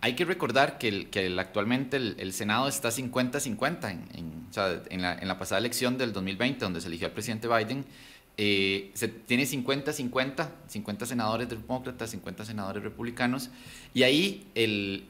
Hay que recordar que, actualmente el, Senado está 50-50. En, la, pasada elección del 2020, donde se eligió al presidente Biden, eh, se tiene 50-50, 50 senadores demócratas, 50 senadores republicanos. Y ahí el,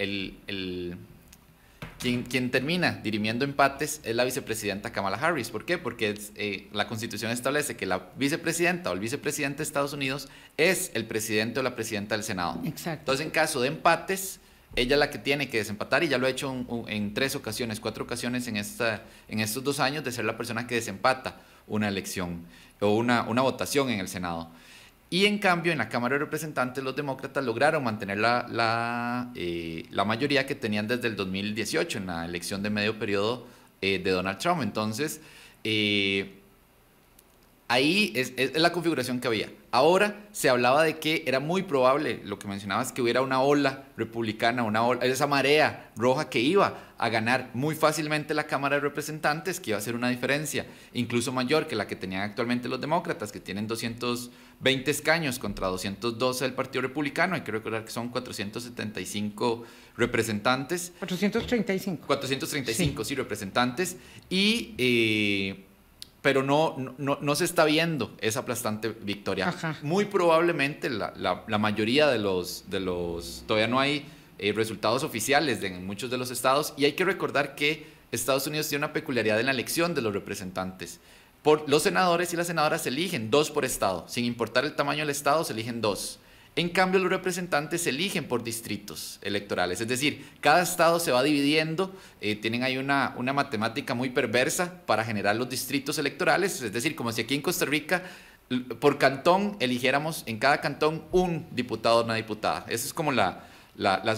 quien, termina dirimiendo empates es la vicepresidenta Kamala Harris. ¿Por qué? Porque eh, la constitución establece que la vicepresidenta o el vicepresidente de Estados Unidos es el presidente o la presidenta del Senado. Exacto. Entonces, en caso de empates, ella es la que tiene que desempatar y ya lo ha hecho en tres ocasiones, cuatro ocasiones en, estos dos años de ser la persona que desempata una elección o una votación en el Senado. Y en cambio, en la Cámara de Representantes, los demócratas lograron mantener la, la, eh, mayoría que tenían desde el 2018 en la elección de medio periodo eh, de Donald Trump. Entonces, eh, Ahí es, la configuración que había. Ahora se hablaba de que era muy probable, lo que mencionabas, que hubiera una ola republicana, una ola, esa marea roja que iba a ganar muy fácilmente la Cámara de Representantes, que iba a ser una diferencia incluso mayor que la que tenían actualmente los demócratas, que tienen 220 escaños contra 212 del Partido Republicano. Hay que recordar que son 475 representantes. 435. 435, sí, representantes. Y. Eh, pero no, no, no, se está viendo esa aplastante victoria. Muy probablemente la, mayoría de los, todavía no hay eh, resultados oficiales en muchos de los estados y hay que recordar que Estados Unidos tiene una peculiaridad en la elección de los representantes. los senadores y las senadoras eligen dos por estado, sin importar el tamaño del estado, se eligen dos. En cambio, los representantes se eligen por distritos electorales, es decir, cada estado se va dividiendo, eh, tienen ahí una, una matemática muy perversa para generar los distritos electorales, es decir, como si aquí en Costa Rica por cantón eligiéramos en cada cantón un diputado o una diputada. Esa es como la,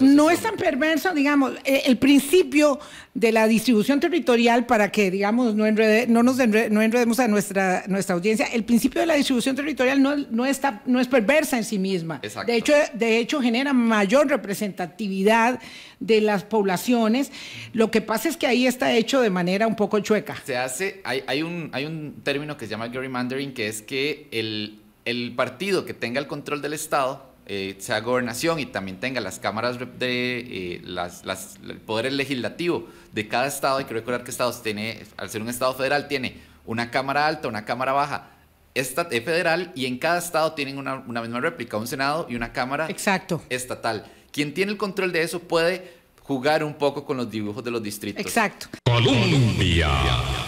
no es tan perverso, digamos, eh, el principio de la distribución territorial para que, digamos, no, no nos enredemos a nuestra, nuestra audiencia, el principio de la distribución territorial no, no está, no es perversa en sí misma. De hecho, de hecho, genera mayor representatividad de las poblaciones. Lo que pasa es que ahí está hecho de manera un poco chueca. Se hace, hay, un, hay un término que se llama gerrymandering, que es que el, el partido que tenga el control del Estado eh, sea gobernación y también tenga las cámaras de eh, las, las, poder legislativo de cada estado, hay que recordar que Estados tiene, al ser un estado federal, tiene una cámara alta, una cámara baja, esta, federal y en cada estado tienen una, misma réplica, un senado y una cámara Exacto. estatal. Quien tiene el control de eso puede jugar un poco con los dibujos de los distritos. Exacto. Colombia.